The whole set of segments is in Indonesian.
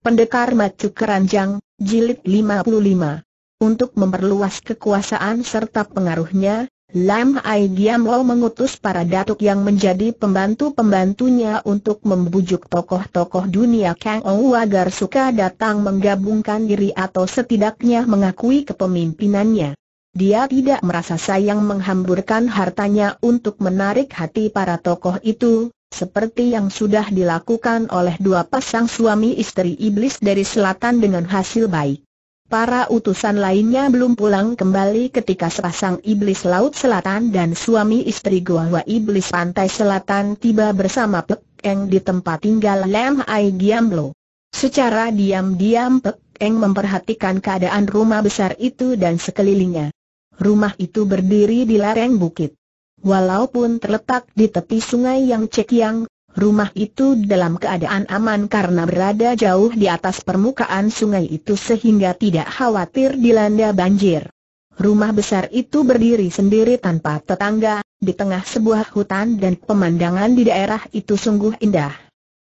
Pendekar Macu Keranjang, Jilid 55. Untuk memperluas kekuasaan serta pengaruhnya, Lam Ai Giam Lo mengutus para datuk yang menjadi pembantu-pembantunya untuk membujuk tokoh-tokoh dunia Kang Ou agar suka datang menggabungkan diri atau setidaknya mengakui kepemimpinannya. Dia tidak merasa sayang menghamburkan hartanya untuk menarik hati para tokoh itu, seperti yang sudah dilakukan oleh dua pasang suami istri iblis dari selatan dengan hasil baik. Para utusan lainnya belum pulang kembali ketika sepasang iblis Laut Selatan dan suami istri Goa Iblis Pantai Selatan tiba bersama Pek Eng di tempat tinggal Lam Ai Giamlo. Secara diam-diam Pek Eng memperhatikan keadaan rumah besar itu dan sekelilingnya. Rumah itu berdiri di lereng bukit. Walaupun terletak di tepi sungai yang cekiang, rumah itu dalam keadaan aman karena berada jauh di atas permukaan sungai itu sehingga tidak khawatir dilanda banjir. Rumah besar itu berdiri sendiri tanpa tetangga, di tengah sebuah hutan dan pemandangan di daerah itu sungguh indah.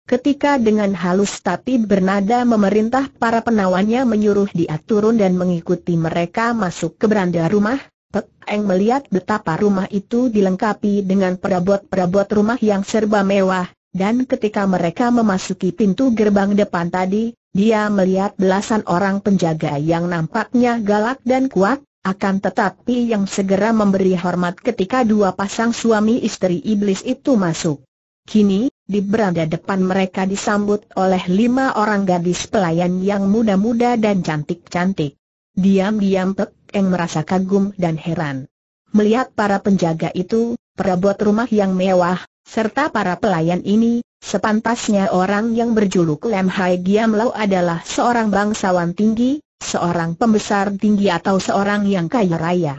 Ketika dengan halus tapi bernada memerintah para penawannya menyuruh dia turun dan mengikuti mereka masuk ke beranda rumah, Pek Eng melihat betapa rumah itu dilengkapi dengan perabot-perabot rumah yang serba mewah, dan ketika mereka memasuki pintu gerbang depan tadi, dia melihat belasan orang penjaga yang nampaknya galak dan kuat, akan tetapi yang segera memberi hormat ketika dua pasang suami istri iblis itu masuk. Kini, di beranda depan mereka disambut oleh lima orang gadis pelayan yang muda-muda dan cantik-cantik. Diam-diam Pek Eng merasa kagum dan heran. Melihat para penjaga itu, perabot rumah yang mewah, serta para pelayan ini, sepantasnya orang yang berjuluk Lem Hai Giam Lau adalah seorang bangsawan tinggi, seorang pembesar tinggi atau seorang yang kaya raya.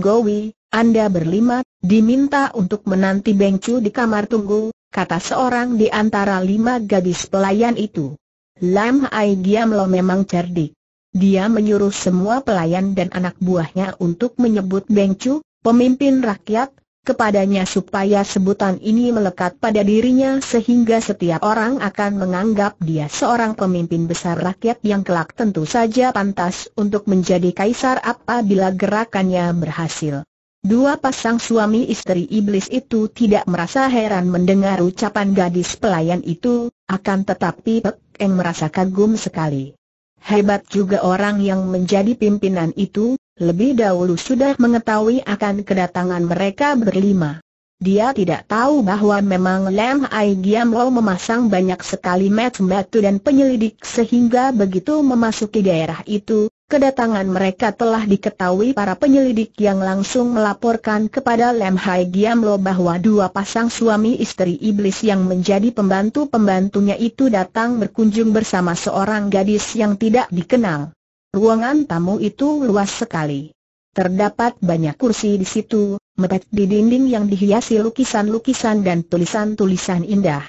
Gowi, Anda berlima, diminta untuk menanti Beng Chu di kamar tunggu, kata seorang di antara lima gadis pelayan itu. Lam Hai Giam Lau memang cerdik dia menyuruh semua pelayan dan anak buahnya untuk menyebut Beng pemimpin rakyat, kepadanya supaya sebutan ini melekat pada dirinya sehingga setiap orang akan menganggap dia seorang pemimpin besar rakyat yang kelak tentu saja pantas untuk menjadi kaisar apabila gerakannya berhasil. Dua pasang suami istri iblis itu tidak merasa heran mendengar ucapan gadis pelayan itu, akan tetapi Pek Eng merasa kagum sekali. Hebat juga orang yang menjadi pimpinan itu, lebih dahulu sudah mengetahui akan kedatangan mereka berlima. Dia tidak tahu bahwa memang Lam Ai Giam Lo memasang banyak sekali metu batu dan penyelidik sehingga begitu memasuki daerah itu, Kedatangan mereka telah diketahui para penyelidik yang langsung melaporkan kepada Lem Hai Giam Lo bahwa dua pasang suami istri iblis yang menjadi pembantu-pembantunya itu datang berkunjung bersama seorang gadis yang tidak dikenal. Ruangan tamu itu luas sekali. Terdapat banyak kursi di situ, mepet di dinding yang dihiasi lukisan-lukisan dan tulisan-tulisan indah.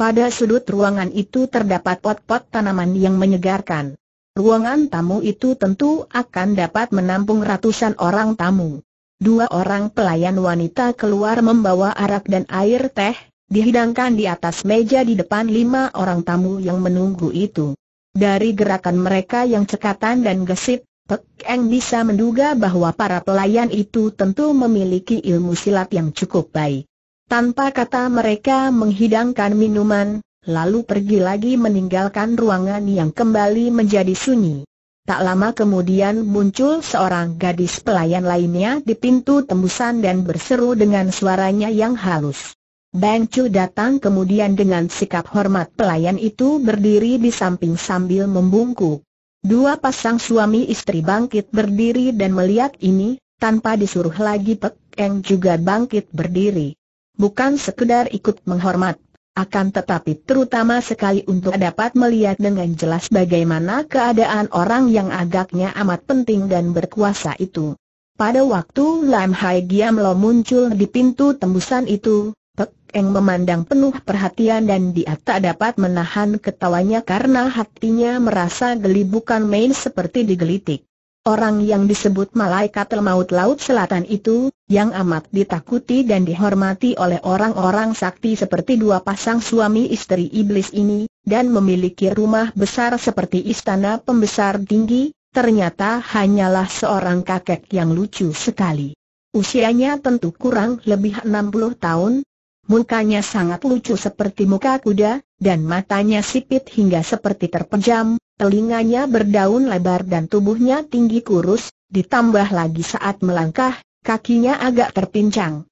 Pada sudut ruangan itu terdapat pot-pot tanaman yang menyegarkan ruangan tamu itu tentu akan dapat menampung ratusan orang tamu. Dua orang pelayan wanita keluar membawa arak dan air teh, dihidangkan di atas meja di depan lima orang tamu yang menunggu itu. Dari gerakan mereka yang cekatan dan gesit, Pek Eng bisa menduga bahwa para pelayan itu tentu memiliki ilmu silat yang cukup baik. Tanpa kata mereka menghidangkan minuman, lalu pergi lagi meninggalkan ruangan yang kembali menjadi sunyi. Tak lama kemudian muncul seorang gadis pelayan lainnya di pintu tembusan dan berseru dengan suaranya yang halus. Bang Chu datang kemudian dengan sikap hormat pelayan itu berdiri di samping sambil membungkuk. Dua pasang suami istri bangkit berdiri dan melihat ini, tanpa disuruh lagi Pek Eng juga bangkit berdiri. Bukan sekedar ikut menghormat akan tetapi terutama sekali untuk dapat melihat dengan jelas bagaimana keadaan orang yang agaknya amat penting dan berkuasa itu. Pada waktu Lam Hai Giam Lo muncul di pintu tembusan itu, Pek Eng memandang penuh perhatian dan dia tak dapat menahan ketawanya karena hatinya merasa geli bukan main seperti digelitik. Orang yang disebut malaikat maut laut selatan itu, yang amat ditakuti dan dihormati oleh orang-orang sakti seperti dua pasang suami istri iblis ini, dan memiliki rumah besar seperti istana pembesar tinggi, ternyata hanyalah seorang kakek yang lucu sekali. Usianya tentu kurang lebih 60 tahun, mukanya sangat lucu seperti muka kuda, dan matanya sipit hingga seperti terpejam, telinganya berdaun lebar dan tubuhnya tinggi kurus, ditambah lagi saat melangkah, kakinya agak terpincang.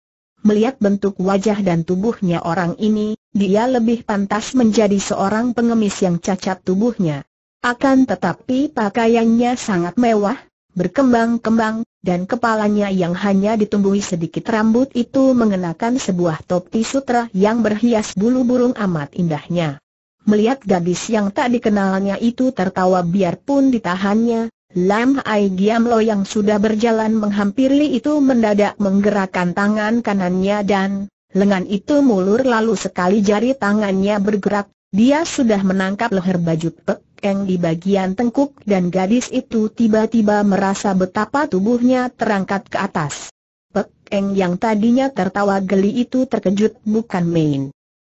Melihat bentuk wajah dan tubuhnya orang ini, dia lebih pantas menjadi seorang pengemis yang cacat tubuhnya. Akan tetapi pakaiannya sangat mewah, berkembang-kembang, dan kepalanya yang hanya ditumbuhi sedikit rambut itu mengenakan sebuah topi sutra yang berhias bulu burung amat indahnya. Melihat gadis yang tak dikenalnya itu tertawa biarpun ditahannya, Lam Ai Lo yang sudah berjalan menghampiri itu mendadak menggerakkan tangan kanannya dan lengan itu mulur lalu sekali jari tangannya bergerak, dia sudah menangkap leher baju Pek Eng di bagian tengkuk dan gadis itu tiba-tiba merasa betapa tubuhnya terangkat ke atas. Pek Eng yang tadinya tertawa geli itu terkejut bukan main.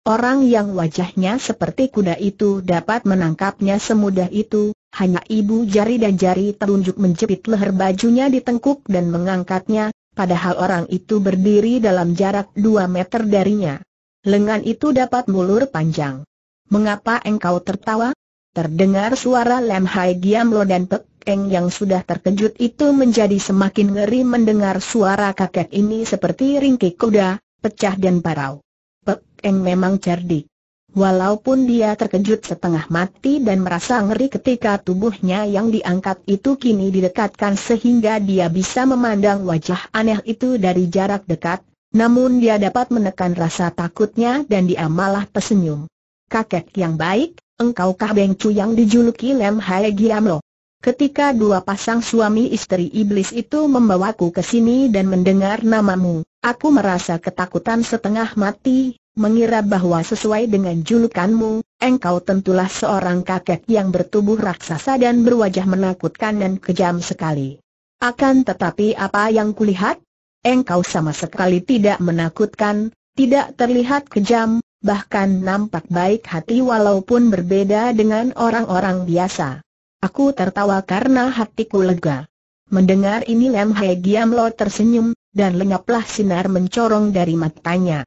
Orang yang wajahnya seperti kuda itu dapat menangkapnya semudah itu, hanya ibu jari dan jari telunjuk menjepit leher bajunya di dan mengangkatnya, padahal orang itu berdiri dalam jarak dua meter darinya. Lengan itu dapat mulur panjang. Mengapa engkau tertawa? Terdengar suara Lem Hai Giam Lo dan Pek Eng yang sudah terkejut itu menjadi semakin ngeri mendengar suara kakek ini seperti ringkik kuda, pecah dan parau. Pek Eng memang cerdik. Walaupun dia terkejut setengah mati dan merasa ngeri ketika tubuhnya yang diangkat itu kini didekatkan sehingga dia bisa memandang wajah aneh itu dari jarak dekat, namun dia dapat menekan rasa takutnya dan dia malah tersenyum. Kakek yang baik, engkaukah Bengcu yang dijuluki Lem Hae Giamlo? Ketika dua pasang suami istri iblis itu membawaku ke sini dan mendengar namamu, aku merasa ketakutan setengah mati, mengira bahwa sesuai dengan julukanmu, engkau tentulah seorang kakek yang bertubuh raksasa dan berwajah menakutkan dan kejam sekali. Akan tetapi apa yang kulihat? Engkau sama sekali tidak menakutkan, tidak terlihat kejam, bahkan nampak baik hati walaupun berbeda dengan orang-orang biasa. Aku tertawa karena hatiku lega. Mendengar ini Lem Giam lo tersenyum, dan lenyaplah sinar mencorong dari matanya.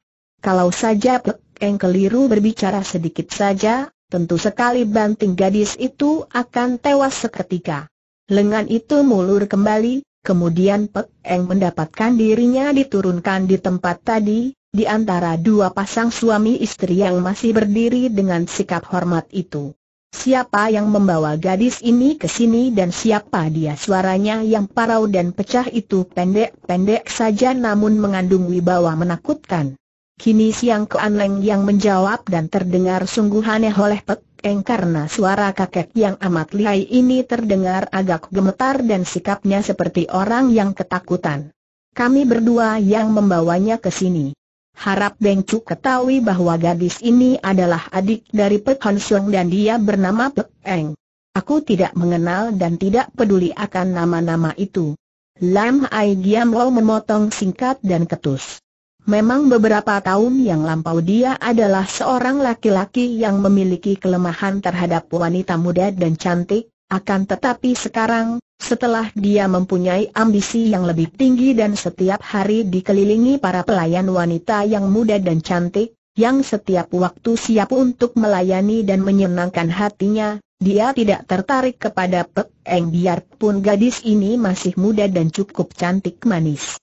Kalau saja Pek Eng keliru berbicara sedikit saja, tentu sekali banting gadis itu akan tewas seketika. Lengan itu mulur kembali, kemudian Pek Eng mendapatkan dirinya diturunkan di tempat tadi, di antara dua pasang suami istri yang masih berdiri dengan sikap hormat itu. Siapa yang membawa gadis ini ke sini dan siapa dia suaranya yang parau dan pecah itu pendek-pendek saja namun mengandung wibawa menakutkan. Kini Siang ke Leng yang menjawab dan terdengar sungguh aneh oleh Pek Eng karena suara kakek yang amat lihai ini terdengar agak gemetar dan sikapnya seperti orang yang ketakutan. Kami berdua yang membawanya ke sini. Harap Beng Cuk ketahui bahwa gadis ini adalah adik dari Pek Hon Sung dan dia bernama Pek Eng. Aku tidak mengenal dan tidak peduli akan nama-nama itu. Lam Ai Giam Lo memotong singkat dan ketus. Memang beberapa tahun yang lampau dia adalah seorang laki-laki yang memiliki kelemahan terhadap wanita muda dan cantik, akan tetapi sekarang, setelah dia mempunyai ambisi yang lebih tinggi dan setiap hari dikelilingi para pelayan wanita yang muda dan cantik, yang setiap waktu siap untuk melayani dan menyenangkan hatinya, dia tidak tertarik kepada Pek biarpun gadis ini masih muda dan cukup cantik manis.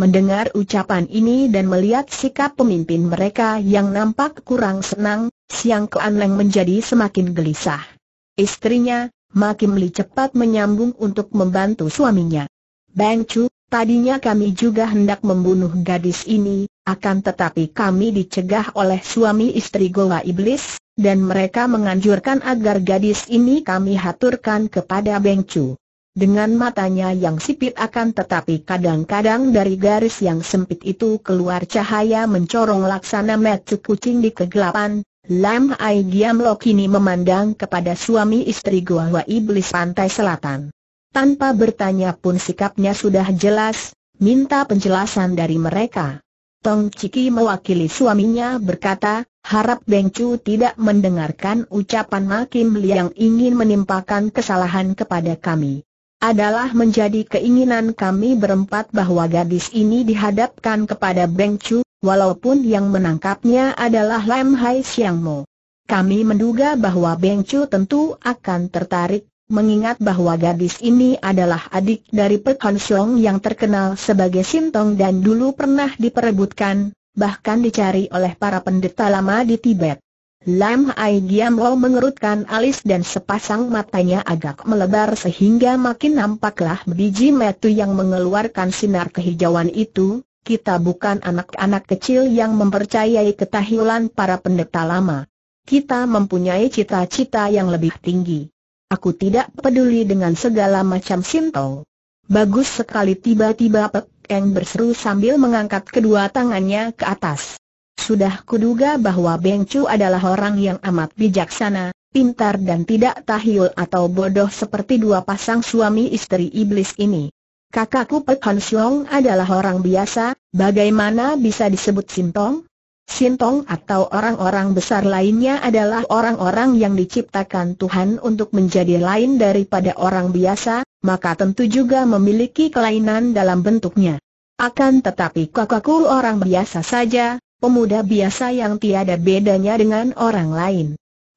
Mendengar ucapan ini dan melihat sikap pemimpin mereka yang nampak kurang senang, Siang Kean Leng menjadi semakin gelisah. Istrinya, Makim Li cepat menyambung untuk membantu suaminya. Bang Chu, tadinya kami juga hendak membunuh gadis ini, akan tetapi kami dicegah oleh suami istri Goa Iblis, dan mereka menganjurkan agar gadis ini kami haturkan kepada Bang Chu dengan matanya yang sipit akan tetapi kadang-kadang dari garis yang sempit itu keluar cahaya mencorong laksana metu kucing di kegelapan. Lam Ai Giam Lo kini memandang kepada suami istri Goa Iblis Pantai Selatan. Tanpa bertanya pun sikapnya sudah jelas, minta penjelasan dari mereka. Tong Ciki mewakili suaminya berkata, harap Beng Chu tidak mendengarkan ucapan Makim yang ingin menimpakan kesalahan kepada kami adalah menjadi keinginan kami berempat bahwa gadis ini dihadapkan kepada Beng Chu, walaupun yang menangkapnya adalah Lam Hai Siang Mo. Kami menduga bahwa Beng Chu tentu akan tertarik, mengingat bahwa gadis ini adalah adik dari Pek Han Siong yang terkenal sebagai Sintong dan dulu pernah diperebutkan, bahkan dicari oleh para pendeta lama di Tibet. Lam Ai Lo mengerutkan alis dan sepasang matanya agak melebar sehingga makin nampaklah biji metu yang mengeluarkan sinar kehijauan itu, kita bukan anak-anak kecil yang mempercayai ketahilan para pendeta lama. Kita mempunyai cita-cita yang lebih tinggi. Aku tidak peduli dengan segala macam sinto. Bagus sekali tiba-tiba Pek Eng berseru sambil mengangkat kedua tangannya ke atas. Sudah kuduga bahwa Beng Chu adalah orang yang amat bijaksana, pintar dan tidak tahil atau bodoh seperti dua pasang suami istri iblis ini. Kakakku Pek Han Xiong adalah orang biasa, bagaimana bisa disebut sintong? Sintong atau orang-orang besar lainnya adalah orang-orang yang diciptakan Tuhan untuk menjadi lain daripada orang biasa, maka tentu juga memiliki kelainan dalam bentuknya. Akan tetapi kakakku orang biasa saja, pemuda biasa yang tiada bedanya dengan orang lain.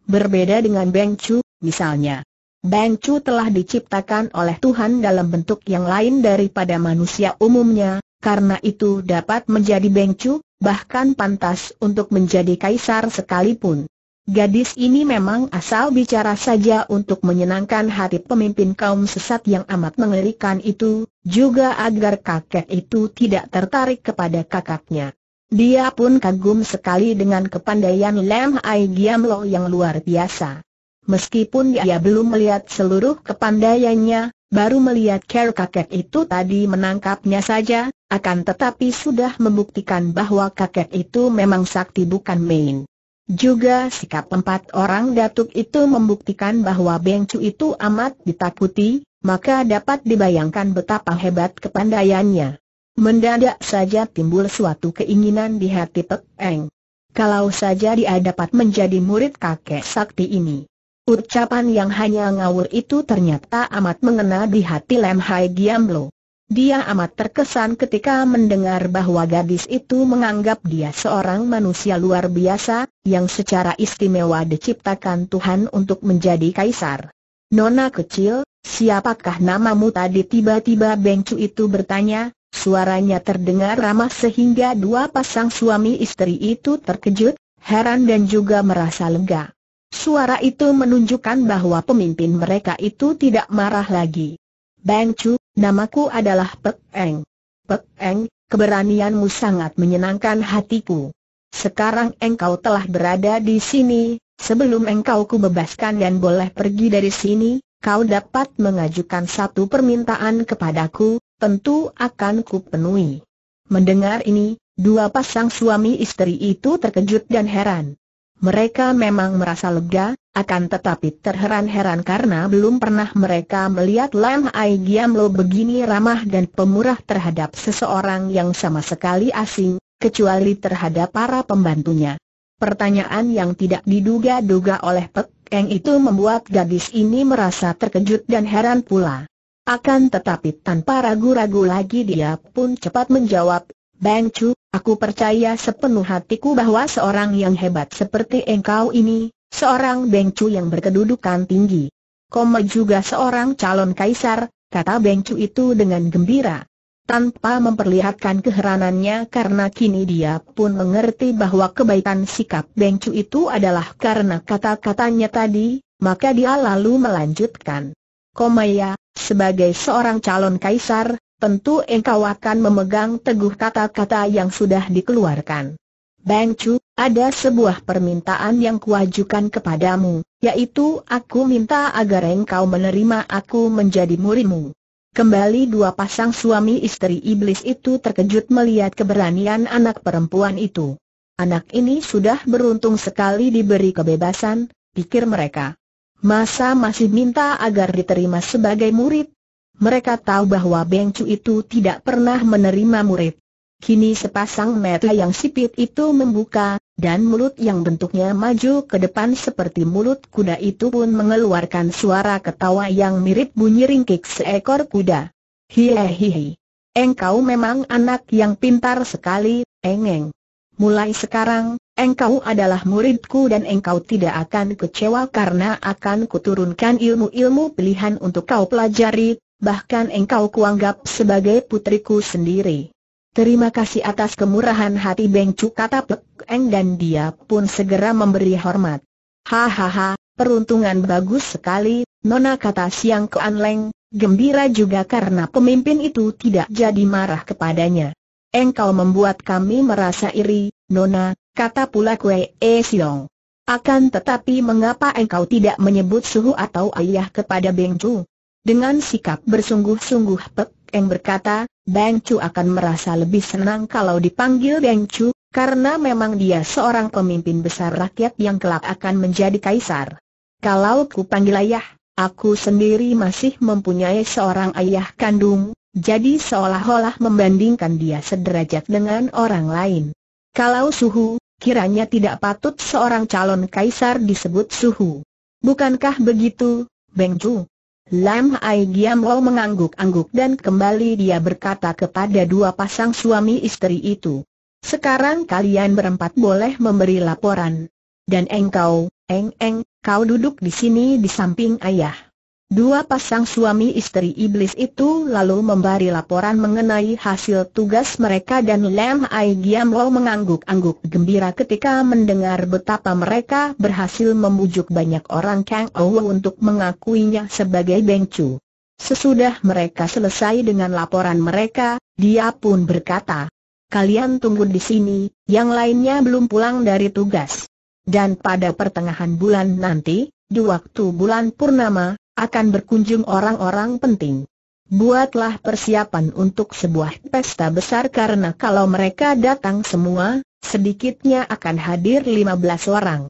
Berbeda dengan Beng Chu, misalnya. Beng Chu telah diciptakan oleh Tuhan dalam bentuk yang lain daripada manusia umumnya, karena itu dapat menjadi Beng Chu, bahkan pantas untuk menjadi kaisar sekalipun. Gadis ini memang asal bicara saja untuk menyenangkan hati pemimpin kaum sesat yang amat mengerikan itu, juga agar kakek itu tidak tertarik kepada kakaknya. Dia pun kagum sekali dengan kepandaian Lam Ai Giam Lo yang luar biasa. Meskipun dia belum melihat seluruh kepandaiannya, baru melihat Ker kakek itu tadi menangkapnya saja, akan tetapi sudah membuktikan bahwa kakek itu memang sakti bukan main. Juga sikap empat orang datuk itu membuktikan bahwa Beng itu amat ditakuti, maka dapat dibayangkan betapa hebat kepandaiannya. Mendadak saja timbul suatu keinginan di hati Pek Eng. Kalau saja dia dapat menjadi murid kakek sakti ini. Ucapan yang hanya ngawur itu ternyata amat mengena di hati Lem Hai Giamlo. Dia amat terkesan ketika mendengar bahwa gadis itu menganggap dia seorang manusia luar biasa, yang secara istimewa diciptakan Tuhan untuk menjadi kaisar. Nona kecil, siapakah namamu tadi tiba-tiba Bengcu itu bertanya, Suaranya terdengar ramah sehingga dua pasang suami istri itu terkejut, heran dan juga merasa lega. Suara itu menunjukkan bahwa pemimpin mereka itu tidak marah lagi. Bang Chu, namaku adalah Pek Eng. Pek Eng, keberanianmu sangat menyenangkan hatiku. Sekarang engkau telah berada di sini, sebelum engkau kubebaskan dan boleh pergi dari sini, kau dapat mengajukan satu permintaan kepadaku, tentu akan kupenuhi. Mendengar ini, dua pasang suami istri itu terkejut dan heran. Mereka memang merasa lega, akan tetapi terheran-heran karena belum pernah mereka melihat Lam Ai Giam Lo begini ramah dan pemurah terhadap seseorang yang sama sekali asing, kecuali terhadap para pembantunya. Pertanyaan yang tidak diduga-duga oleh Pek Eng itu membuat gadis ini merasa terkejut dan heran pula. Akan tetapi tanpa ragu-ragu lagi dia pun cepat menjawab, Bang Chu, aku percaya sepenuh hatiku bahwa seorang yang hebat seperti engkau ini, seorang Bang Chu yang berkedudukan tinggi. Koma juga seorang calon kaisar, kata Bang Chu itu dengan gembira. Tanpa memperlihatkan keheranannya karena kini dia pun mengerti bahwa kebaikan sikap Bang Chu itu adalah karena kata-katanya tadi, maka dia lalu melanjutkan. Koma ya, sebagai seorang calon kaisar, tentu engkau akan memegang teguh kata-kata yang sudah dikeluarkan. Bang Chu, ada sebuah permintaan yang kuajukan kepadamu, yaitu aku minta agar engkau menerima aku menjadi murimu. Kembali dua pasang suami istri iblis itu terkejut melihat keberanian anak perempuan itu. Anak ini sudah beruntung sekali diberi kebebasan, pikir mereka. Masa masih minta agar diterima sebagai murid? Mereka tahu bahwa Beng Cu itu tidak pernah menerima murid. Kini sepasang mata yang sipit itu membuka, dan mulut yang bentuknya maju ke depan seperti mulut kuda itu pun mengeluarkan suara ketawa yang mirip bunyi ringkik seekor kuda. Hihihi. Engkau memang anak yang pintar sekali, engeng. Mulai sekarang, Engkau adalah muridku dan engkau tidak akan kecewa karena akan kuturunkan ilmu-ilmu pilihan untuk kau pelajari, bahkan engkau kuanggap sebagai putriku sendiri. Terima kasih atas kemurahan hati Bengcu kata Pek Eng dan dia pun segera memberi hormat. Hahaha, peruntungan bagus sekali, Nona kata Siang Kuan Leng, gembira juga karena pemimpin itu tidak jadi marah kepadanya. Engkau membuat kami merasa iri, Nona, kata pula Kue E eh, Siong. Akan tetapi mengapa engkau tidak menyebut suhu atau ayah kepada Beng Chu? Dengan sikap bersungguh-sungguh Pek Eng berkata, Beng Chu akan merasa lebih senang kalau dipanggil Beng Chu, karena memang dia seorang pemimpin besar rakyat yang kelak akan menjadi kaisar. Kalau ku panggil ayah, aku sendiri masih mempunyai seorang ayah kandung, jadi seolah-olah membandingkan dia sederajat dengan orang lain. Kalau suhu, kiranya tidak patut seorang calon kaisar disebut suhu. Bukankah begitu, Beng Chu? Lam Ai Giam Lo mengangguk-angguk dan kembali dia berkata kepada dua pasang suami istri itu. Sekarang kalian berempat boleh memberi laporan. Dan engkau, Eng Eng, kau duduk di sini di samping ayah. Dua pasang suami istri iblis itu lalu memberi laporan mengenai hasil tugas mereka dan Lam Ai Giam Lo mengangguk-angguk gembira ketika mendengar betapa mereka berhasil membujuk banyak orang Kang Ou untuk mengakuinya sebagai Chu. Sesudah mereka selesai dengan laporan mereka, dia pun berkata, Kalian tunggu di sini, yang lainnya belum pulang dari tugas. Dan pada pertengahan bulan nanti, di waktu bulan Purnama, akan berkunjung orang-orang penting. Buatlah persiapan untuk sebuah pesta besar karena kalau mereka datang semua, sedikitnya akan hadir 15 orang.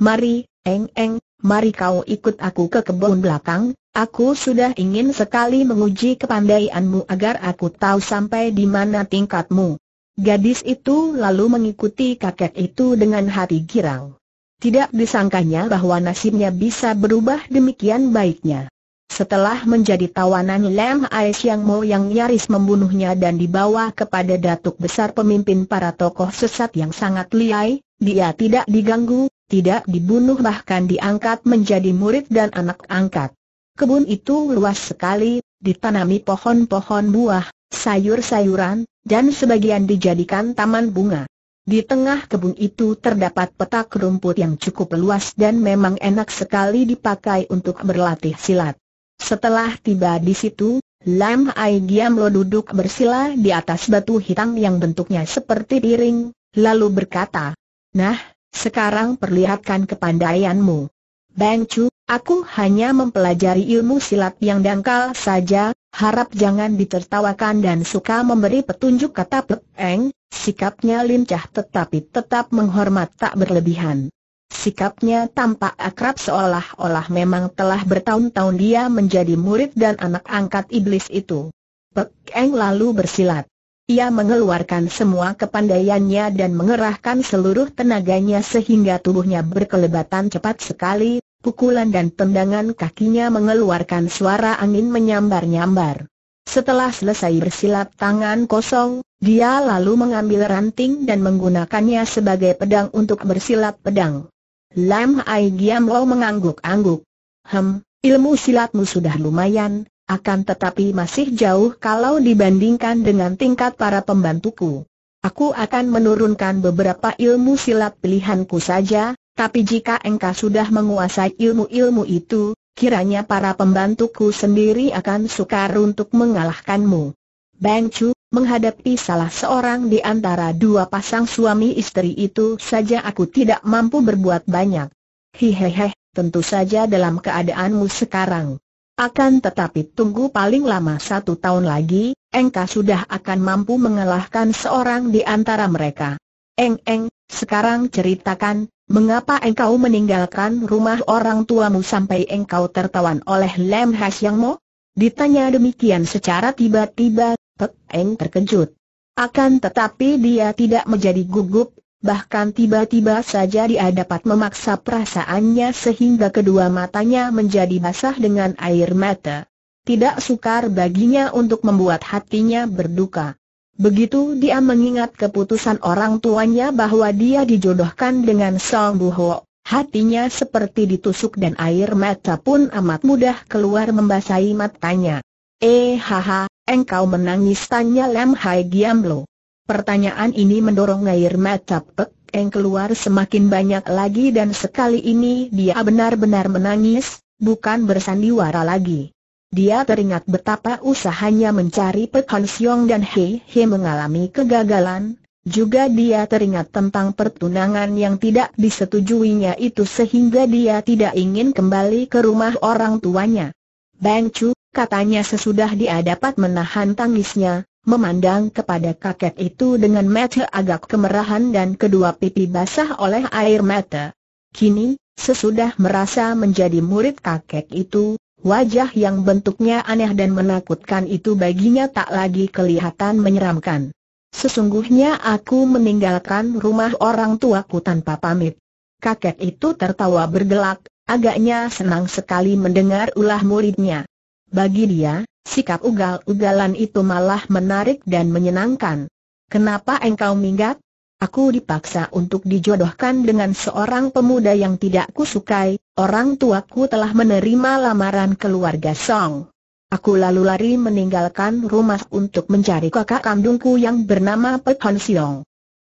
Mari, Eng Eng, mari kau ikut aku ke kebun belakang, aku sudah ingin sekali menguji kepandaianmu agar aku tahu sampai di mana tingkatmu. Gadis itu lalu mengikuti kakek itu dengan hati girang. Tidak disangkanya bahwa nasibnya bisa berubah demikian baiknya. Setelah menjadi tawanan Lam Ai yang Mo yang nyaris membunuhnya dan dibawa kepada datuk besar pemimpin para tokoh sesat yang sangat liai, dia tidak diganggu, tidak dibunuh bahkan diangkat menjadi murid dan anak angkat. Kebun itu luas sekali, ditanami pohon-pohon buah, sayur-sayuran, dan sebagian dijadikan taman bunga. Di tengah kebun itu terdapat petak rumput yang cukup luas dan memang enak sekali dipakai untuk berlatih silat. Setelah tiba di situ, Lam Ai Giam Lo duduk bersila di atas batu hitam yang bentuknya seperti piring, lalu berkata, Nah, sekarang perlihatkan kepandaianmu. Bang Chu, aku hanya mempelajari ilmu silat yang dangkal saja, harap jangan ditertawakan dan suka memberi petunjuk kata Pek Eng, Sikapnya lincah tetapi tetap menghormat tak berlebihan. Sikapnya tampak akrab seolah-olah memang telah bertahun-tahun dia menjadi murid dan anak angkat iblis itu. Pek Eng lalu bersilat. Ia mengeluarkan semua kepandaiannya dan mengerahkan seluruh tenaganya sehingga tubuhnya berkelebatan cepat sekali, pukulan dan tendangan kakinya mengeluarkan suara angin menyambar-nyambar. Setelah selesai bersilat tangan kosong, dia lalu mengambil ranting dan menggunakannya sebagai pedang untuk bersilat pedang. Lam Ai Giam Lo mengangguk-angguk. Hem, ilmu silatmu sudah lumayan, akan tetapi masih jauh kalau dibandingkan dengan tingkat para pembantuku. Aku akan menurunkan beberapa ilmu silat pilihanku saja, tapi jika engkau sudah menguasai ilmu-ilmu itu, kiranya para pembantuku sendiri akan sukar untuk mengalahkanmu. Bang Chu, Menghadapi salah seorang di antara dua pasang suami istri itu saja aku tidak mampu berbuat banyak. Hihihi, tentu saja dalam keadaanmu sekarang. Akan tetapi tunggu paling lama satu tahun lagi, Engkau sudah akan mampu mengalahkan seorang di antara mereka. Eng Eng, sekarang ceritakan, mengapa engkau meninggalkan rumah orang tuamu sampai engkau tertawan oleh Lem Hasyangmo? Ditanya demikian secara tiba-tiba Pek Eng terkejut. Akan tetapi dia tidak menjadi gugup, bahkan tiba-tiba saja dia dapat memaksa perasaannya sehingga kedua matanya menjadi basah dengan air mata. Tidak sukar baginya untuk membuat hatinya berduka. Begitu dia mengingat keputusan orang tuanya bahwa dia dijodohkan dengan Song Buho, hatinya seperti ditusuk dan air mata pun amat mudah keluar membasahi matanya. Eh haha, Engkau menangis tanya Lam Hai Giamlo. Pertanyaan ini mendorong air mata Pek Eng keluar semakin banyak lagi dan sekali ini dia benar-benar menangis, bukan bersandiwara lagi. Dia teringat betapa usahanya mencari Pek Han Siong dan Hei Hei mengalami kegagalan, juga dia teringat tentang pertunangan yang tidak disetujuinya itu sehingga dia tidak ingin kembali ke rumah orang tuanya. Bang Chu, katanya sesudah dia dapat menahan tangisnya, memandang kepada kakek itu dengan mata agak kemerahan dan kedua pipi basah oleh air mata. Kini, sesudah merasa menjadi murid kakek itu, wajah yang bentuknya aneh dan menakutkan itu baginya tak lagi kelihatan menyeramkan. Sesungguhnya aku meninggalkan rumah orang tuaku tanpa pamit. Kakek itu tertawa bergelak, agaknya senang sekali mendengar ulah muridnya. Bagi dia, sikap ugal-ugalan itu malah menarik dan menyenangkan. Kenapa engkau minggat? Aku dipaksa untuk dijodohkan dengan seorang pemuda yang tidak kusukai, orang tuaku telah menerima lamaran keluarga Song. Aku lalu lari meninggalkan rumah untuk mencari kakak kandungku yang bernama Pek Hon Siong.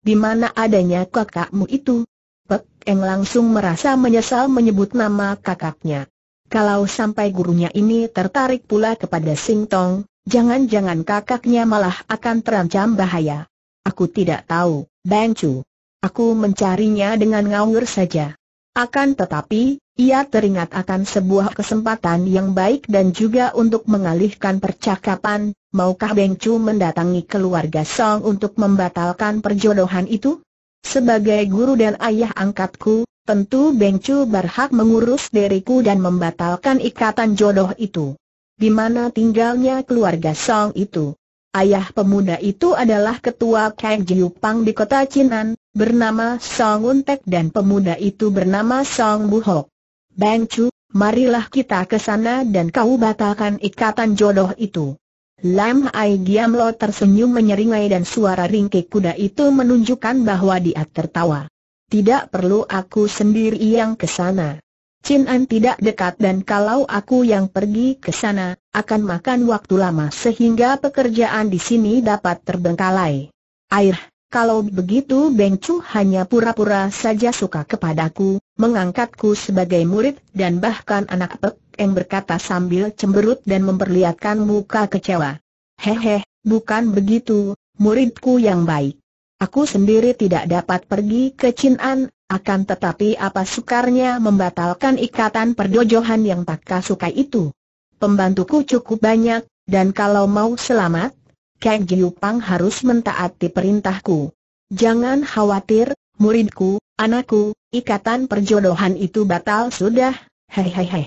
Di mana adanya kakakmu itu? Pek Eng langsung merasa menyesal menyebut nama kakaknya. Kalau sampai gurunya ini tertarik pula kepada Sing Tong, jangan-jangan kakaknya malah akan terancam bahaya. Aku tidak tahu, Bang Chu. Aku mencarinya dengan ngawur saja. Akan tetapi, ia teringat akan sebuah kesempatan yang baik dan juga untuk mengalihkan percakapan, maukah Beng Chu mendatangi keluarga Song untuk membatalkan perjodohan itu? Sebagai guru dan ayah angkatku, Tentu Beng Chu berhak mengurus diriku dan membatalkan ikatan jodoh itu. Di mana tinggalnya keluarga Song itu? Ayah pemuda itu adalah ketua Kang Jiupang di kota Chinan, bernama Song Untek dan pemuda itu bernama Song Buhok. Beng Chu, marilah kita ke sana dan kau batalkan ikatan jodoh itu. Lam Ai lo tersenyum menyeringai dan suara ringkik kuda itu menunjukkan bahwa dia tertawa tidak perlu aku sendiri yang ke sana. Chin An tidak dekat dan kalau aku yang pergi ke sana, akan makan waktu lama sehingga pekerjaan di sini dapat terbengkalai. Air, kalau begitu Beng Chu hanya pura-pura saja suka kepadaku, mengangkatku sebagai murid dan bahkan anak Pek yang berkata sambil cemberut dan memperlihatkan muka kecewa. Hehe, bukan begitu, muridku yang baik. Aku sendiri tidak dapat pergi ke Chin'an, akan tetapi apa sukarnya membatalkan ikatan perdojohan yang tak kasukai itu. Pembantuku cukup banyak, dan kalau mau selamat, Kang Jiupang harus mentaati perintahku. Jangan khawatir, muridku, anakku, ikatan perjodohan itu batal sudah, Hei hei hei.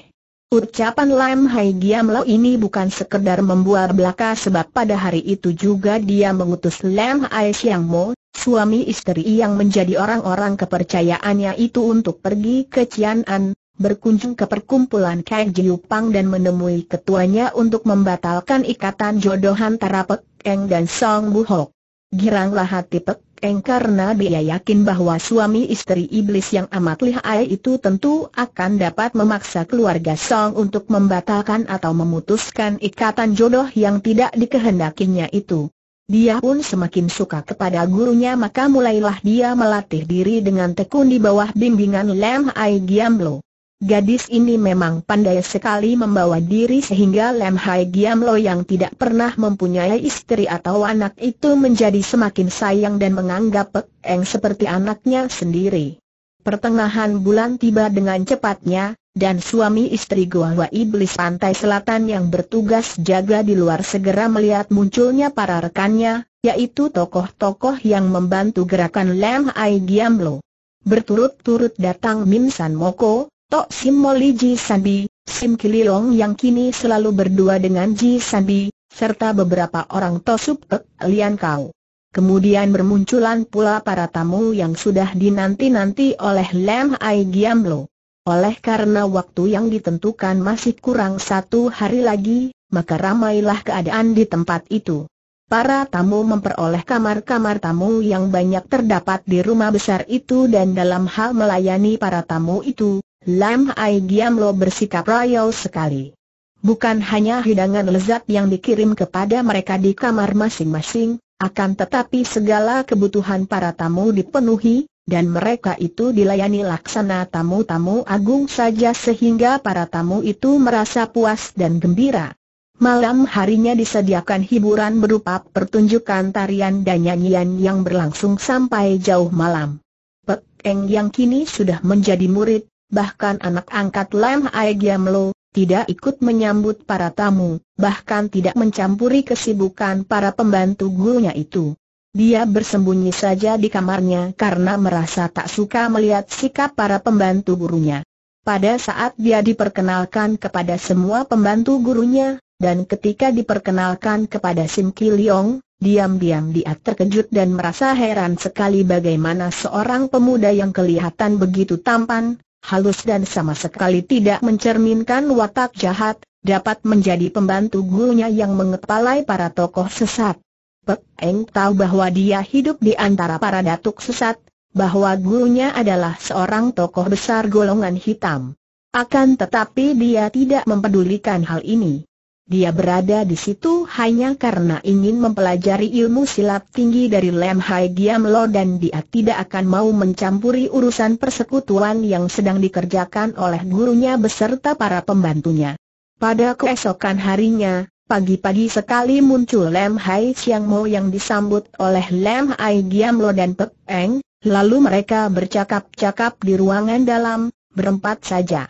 Ucapan Lam Hai Giam Lo ini bukan sekedar membuat belaka sebab pada hari itu juga dia mengutus Lam Hai Siang Mo Suami istri yang menjadi orang-orang kepercayaannya itu untuk pergi ke Cianan, berkunjung ke perkumpulan Kai Kang Jiupang dan menemui ketuanya untuk membatalkan ikatan jodoh antara Pek Eng dan Song Buhok. Giranglah hati Pek Eng karena dia yakin bahwa suami istri iblis yang amat lihai itu tentu akan dapat memaksa keluarga Song untuk membatalkan atau memutuskan ikatan jodoh yang tidak dikehendakinya itu. Dia pun semakin suka kepada gurunya maka mulailah dia melatih diri dengan tekun di bawah bimbingan Lem Hai Giamlo. Gadis ini memang pandai sekali membawa diri sehingga Lem Hai Giamlo yang tidak pernah mempunyai istri atau anak itu menjadi semakin sayang dan menganggap Pek Eng seperti anaknya sendiri. Pertengahan bulan tiba dengan cepatnya, dan suami istri Goa Iblis Pantai Selatan yang bertugas jaga di luar segera melihat munculnya para rekannya, yaitu tokoh-tokoh yang membantu gerakan Lam Ai Giamlo. Berturut-turut datang Min San Moko, Tok Sim Moliji Sanbi, Sim Kililong yang kini selalu berdua dengan Ji Sanbi, serta beberapa orang Pek Lian Kau. Kemudian bermunculan pula para tamu yang sudah dinanti-nanti oleh Lam Ai Giamlo. Oleh karena waktu yang ditentukan masih kurang satu hari lagi, maka ramailah keadaan di tempat itu. Para tamu memperoleh kamar-kamar tamu yang banyak terdapat di rumah besar itu dan dalam hal melayani para tamu itu, Lam Ai Giamlo bersikap royal sekali. Bukan hanya hidangan lezat yang dikirim kepada mereka di kamar masing-masing, akan tetapi segala kebutuhan para tamu dipenuhi, dan mereka itu dilayani laksana tamu-tamu agung saja sehingga para tamu itu merasa puas dan gembira. Malam harinya disediakan hiburan berupa pertunjukan tarian dan nyanyian yang berlangsung sampai jauh malam. Pek Eng yang kini sudah menjadi murid, bahkan anak angkat Lam Aegyamlo, tidak ikut menyambut para tamu, bahkan tidak mencampuri kesibukan para pembantu gurunya itu. Dia bersembunyi saja di kamarnya karena merasa tak suka melihat sikap para pembantu gurunya. Pada saat dia diperkenalkan kepada semua pembantu gurunya, dan ketika diperkenalkan kepada Sim Kiliong, Diam-diam dia terkejut dan merasa heran sekali bagaimana seorang pemuda yang kelihatan begitu tampan, halus dan sama sekali tidak mencerminkan watak jahat, dapat menjadi pembantu gurunya yang mengepalai para tokoh sesat. Pek Eng tahu bahwa dia hidup di antara para datuk sesat, bahwa gurunya adalah seorang tokoh besar golongan hitam. Akan tetapi dia tidak mempedulikan hal ini. Dia berada di situ hanya karena ingin mempelajari ilmu silat tinggi dari Lem Hai Giam Lo dan dia tidak akan mau mencampuri urusan persekutuan yang sedang dikerjakan oleh gurunya beserta para pembantunya. Pada keesokan harinya, pagi-pagi sekali muncul Lem Hai Siang Mo yang disambut oleh Lem Hai Giam Lo dan Pek Eng, lalu mereka bercakap-cakap di ruangan dalam, berempat saja.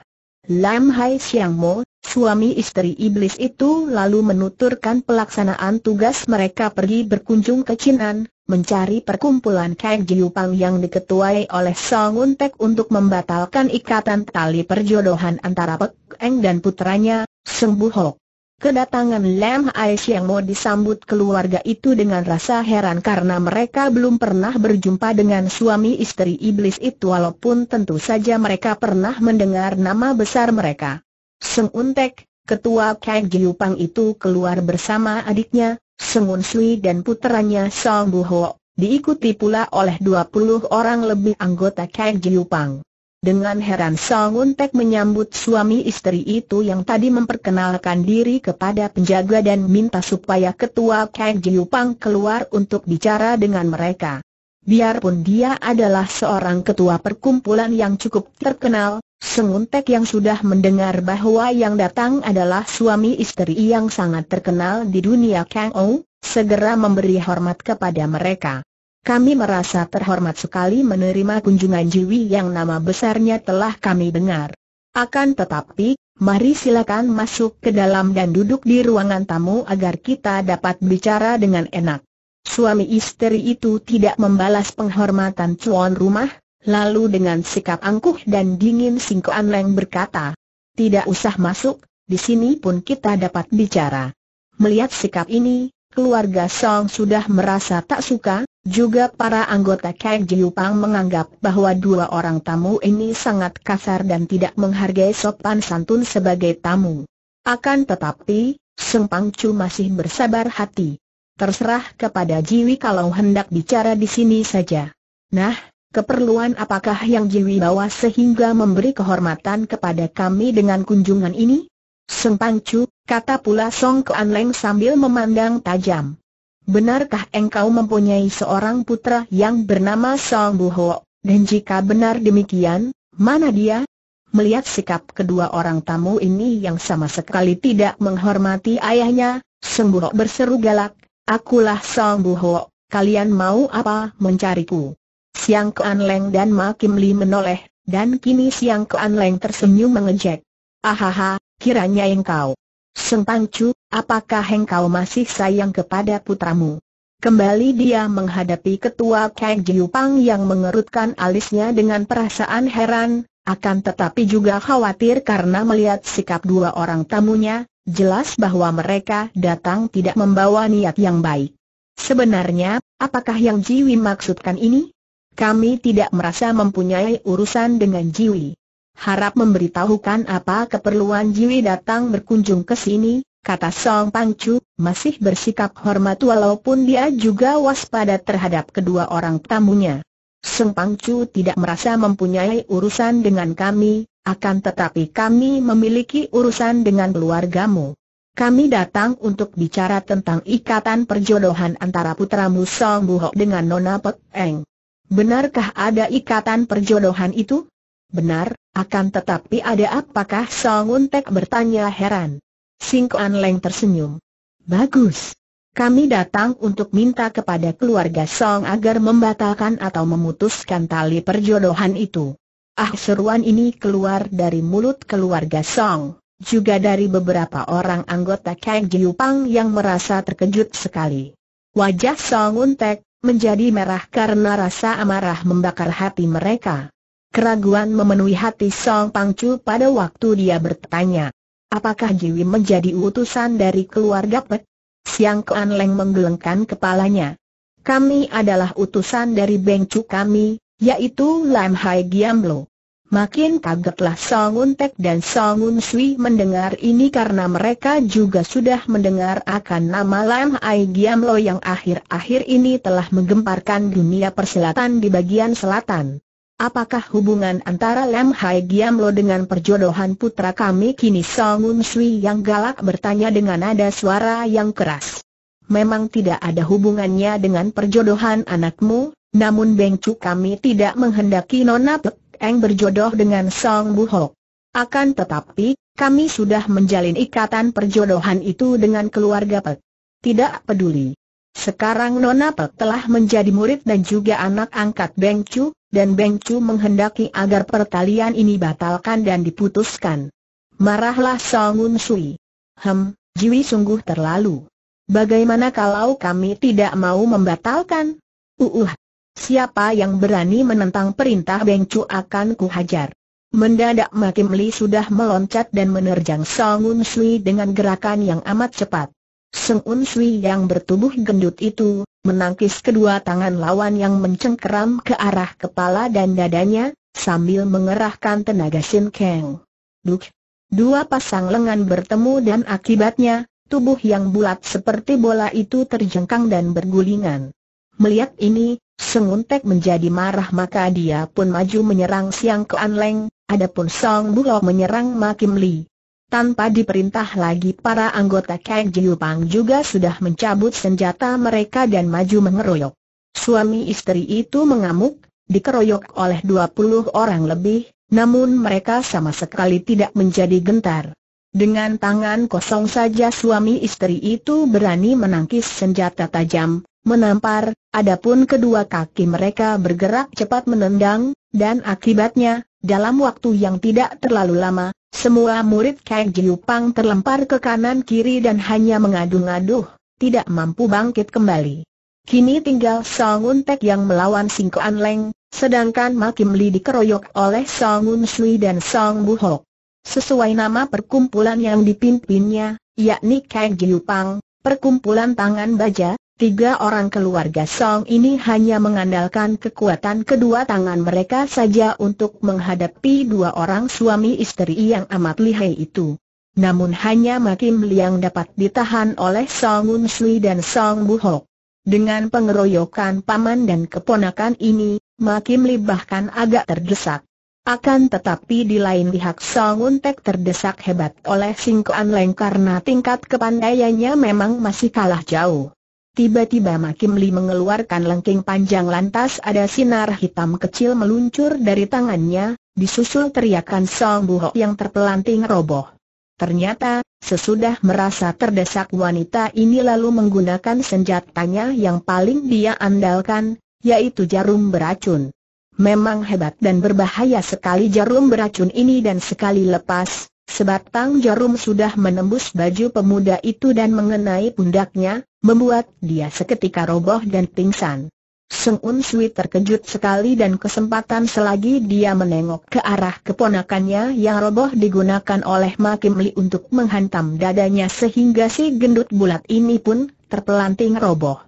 Lam Hai Siang Mo, suami istri iblis itu lalu menuturkan pelaksanaan tugas mereka pergi berkunjung ke Chinan, mencari perkumpulan Kang Jiupang yang diketuai oleh Song Untek untuk membatalkan ikatan tali perjodohan antara Pek Eng dan putranya, Seng Hok. Kedatangan Lam Hai Siang Mo disambut keluarga itu dengan rasa heran karena mereka belum pernah berjumpa dengan suami istri iblis itu walaupun tentu saja mereka pernah mendengar nama besar mereka. Seng Untek, ketua Kek Jiupang itu keluar bersama adiknya, Seng Unsui dan puteranya Song Buho, diikuti pula oleh 20 orang lebih anggota Kek Jiupang. Dengan heran Salmun Tek menyambut suami istri itu yang tadi memperkenalkan diri kepada penjaga dan minta supaya ketua Kang Jiupang keluar untuk bicara dengan mereka. Biarpun dia adalah seorang ketua perkumpulan yang cukup terkenal, Senguntek yang sudah mendengar bahwa yang datang adalah suami istri yang sangat terkenal di dunia Kang Ou, segera memberi hormat kepada mereka. Kami merasa terhormat sekali menerima kunjungan Jiwi yang nama besarnya telah kami dengar. Akan tetapi, mari silakan masuk ke dalam dan duduk di ruangan tamu agar kita dapat bicara dengan enak. Suami istri itu tidak membalas penghormatan tuan rumah, lalu dengan sikap angkuh dan dingin Singko Leng berkata, Tidak usah masuk, di sini pun kita dapat bicara. Melihat sikap ini, keluarga Song sudah merasa tak suka, juga para anggota Kang Jiupang menganggap bahwa dua orang tamu ini sangat kasar dan tidak menghargai sopan santun sebagai tamu. Akan tetapi, Seng Pangcu masih bersabar hati. Terserah kepada Jiwi kalau hendak bicara di sini saja. Nah, keperluan apakah yang Jiwi bawa sehingga memberi kehormatan kepada kami dengan kunjungan ini? Seng Pangcu, kata pula Song Kuan Leng sambil memandang tajam. Benarkah engkau mempunyai seorang putra yang bernama Song Buho? Dan jika benar demikian, mana dia? Melihat sikap kedua orang tamu ini yang sama sekali tidak menghormati ayahnya, Song Buho berseru galak, Akulah Song Buho, kalian mau apa mencariku? Siang Ke An Leng dan Ma Kim Li menoleh, dan kini Siang Ke An Leng tersenyum mengejek. Ahaha, kiranya engkau. Seng Chu, Apakah engkau masih sayang kepada putramu? Kembali dia menghadapi ketua Kang Jiupang yang mengerutkan alisnya dengan perasaan heran, akan tetapi juga khawatir karena melihat sikap dua orang tamunya, jelas bahwa mereka datang tidak membawa niat yang baik. Sebenarnya, apakah yang Jiwi maksudkan ini? Kami tidak merasa mempunyai urusan dengan Jiwi. Harap memberitahukan apa keperluan Jiwi datang berkunjung ke sini, kata Song Pangcu, masih bersikap hormat walaupun dia juga waspada terhadap kedua orang tamunya. Song Pangcu tidak merasa mempunyai urusan dengan kami, akan tetapi kami memiliki urusan dengan keluargamu. Kami datang untuk bicara tentang ikatan perjodohan antara putramu Song Buho dengan Nona Pek Eng. Benarkah ada ikatan perjodohan itu? Benar, akan tetapi ada apakah Song Untek bertanya heran. Sing An Leng tersenyum. Bagus. Kami datang untuk minta kepada keluarga Song agar membatalkan atau memutuskan tali perjodohan itu. Ah seruan ini keluar dari mulut keluarga Song, juga dari beberapa orang anggota Kang Jiupang yang merasa terkejut sekali. Wajah Song Untek menjadi merah karena rasa amarah membakar hati mereka. Keraguan memenuhi hati Song Pangcu pada waktu dia bertanya, Apakah Jiwi menjadi utusan dari keluarga Pek? Siang Kuan Leng menggelengkan kepalanya. Kami adalah utusan dari bengku kami, yaitu Lam Hai Giamlo. Makin kagetlah Songun Tek dan Songun Sui mendengar ini karena mereka juga sudah mendengar akan nama Lam Hai Giamlo yang akhir-akhir ini telah menggemparkan dunia persilatan di bagian selatan. Apakah hubungan antara Lam Hai Giamlo dengan perjodohan putra kami kini Songun Sui yang galak bertanya dengan nada suara yang keras. Memang tidak ada hubungannya dengan perjodohan anakmu, namun Bengcu kami tidak menghendaki Nona Pek Eng berjodoh dengan Song Buho. Akan tetapi, kami sudah menjalin ikatan perjodohan itu dengan keluarga Pek. Tidak peduli. Sekarang Nona Pek telah menjadi murid dan juga anak angkat Beng Chu, dan Beng Chu menghendaki agar pertalian ini batalkan dan diputuskan. Marahlah Songun Sui. Hem, Jiwi sungguh terlalu. Bagaimana kalau kami tidak mau membatalkan? Uh, siapa yang berani menentang perintah Beng Chu akan kuhajar. Mendadak Makim Li sudah meloncat dan menerjang Songun Sui dengan gerakan yang amat cepat. Seng Sui yang bertubuh gendut itu, menangkis kedua tangan lawan yang mencengkeram ke arah kepala dan dadanya, sambil mengerahkan tenaga Sin Kang. Duk! Dua pasang lengan bertemu dan akibatnya, tubuh yang bulat seperti bola itu terjengkang dan bergulingan. Melihat ini, Senguntek menjadi marah maka dia pun maju menyerang Siang Kean Leng, adapun Song Bulo menyerang Makim Li. Tanpa diperintah lagi para anggota Kang Pang juga sudah mencabut senjata mereka dan maju mengeroyok. Suami istri itu mengamuk, dikeroyok oleh 20 orang lebih, namun mereka sama sekali tidak menjadi gentar. Dengan tangan kosong saja suami istri itu berani menangkis senjata tajam, menampar, adapun kedua kaki mereka bergerak cepat menendang, dan akibatnya, dalam waktu yang tidak terlalu lama, semua murid Kang Jiupang terlempar ke kanan kiri dan hanya mengadu ngaduh tidak mampu bangkit kembali. Kini tinggal Un Tek yang melawan Singkoan Leng, sedangkan Makim Li dikeroyok oleh Song Un Sui dan Song Buhok. Sesuai nama perkumpulan yang dipimpinnya, yakni Kang Jiupang, perkumpulan tangan baja, Tiga orang keluarga Song ini hanya mengandalkan kekuatan kedua tangan mereka saja untuk menghadapi dua orang suami istri yang amat lihai itu. Namun hanya Makim Liang dapat ditahan oleh Song Un Sui dan Song Bu Hok. Dengan pengeroyokan paman dan keponakan ini, Makim Li bahkan agak terdesak. Akan tetapi di lain pihak Un Tek terdesak hebat oleh Kuan Leng karena tingkat kepandaiannya memang masih kalah jauh. Tiba-tiba Makim Li mengeluarkan lengking panjang lantas ada sinar hitam kecil meluncur dari tangannya, disusul teriakan Song Buho yang terpelanting roboh. Ternyata, sesudah merasa terdesak wanita ini lalu menggunakan senjatanya yang paling dia andalkan, yaitu jarum beracun. Memang hebat dan berbahaya sekali jarum beracun ini dan sekali lepas, sebatang jarum sudah menembus baju pemuda itu dan mengenai pundaknya, membuat dia seketika roboh dan pingsan. Seng Un Sui terkejut sekali dan kesempatan selagi dia menengok ke arah keponakannya yang roboh digunakan oleh Makim Li untuk menghantam dadanya sehingga si gendut bulat ini pun terpelanting roboh.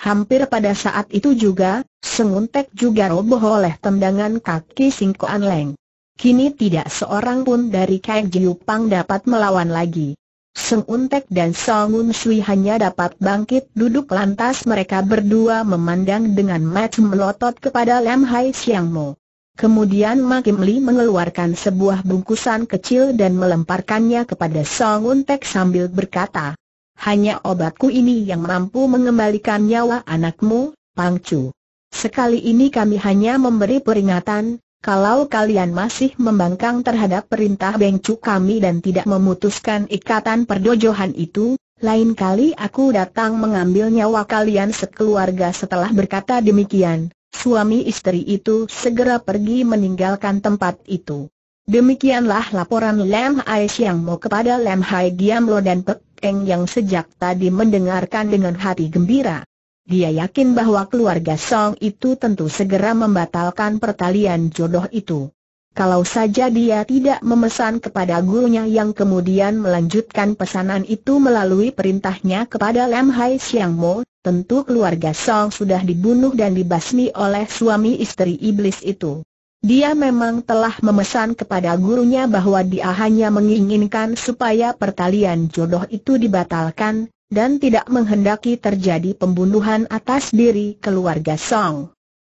Hampir pada saat itu juga, Seng Un Tek juga roboh oleh tendangan kaki An Leng. Kini tidak seorang pun dari Kek Jiu Pang dapat melawan lagi. Seng Untek dan Un Sui hanya dapat bangkit duduk lantas mereka berdua memandang dengan mat melotot kepada Lam Hai Siang Mo. Kemudian Kim Li mengeluarkan sebuah bungkusan kecil dan melemparkannya kepada Song Tek sambil berkata, hanya obatku ini yang mampu mengembalikan nyawa anakmu, Pang Pangcu. Sekali ini kami hanya memberi peringatan, kalau kalian masih membangkang terhadap perintah Beng kami dan tidak memutuskan ikatan perdojohan itu, lain kali aku datang mengambil nyawa kalian sekeluarga setelah berkata demikian. Suami istri itu segera pergi meninggalkan tempat itu. Demikianlah laporan Lam Hai Siang Mo kepada Lam Hai Giam Lo dan Pek Eng yang sejak tadi mendengarkan dengan hati gembira. Dia yakin bahwa keluarga Song itu tentu segera membatalkan pertalian jodoh itu. Kalau saja dia tidak memesan kepada gurunya yang kemudian melanjutkan pesanan itu melalui perintahnya kepada Lam Hai Siang Mo, tentu keluarga Song sudah dibunuh dan dibasmi oleh suami istri iblis itu. Dia memang telah memesan kepada gurunya bahwa dia hanya menginginkan supaya pertalian jodoh itu dibatalkan, dan tidak menghendaki terjadi pembunuhan atas diri keluarga Song.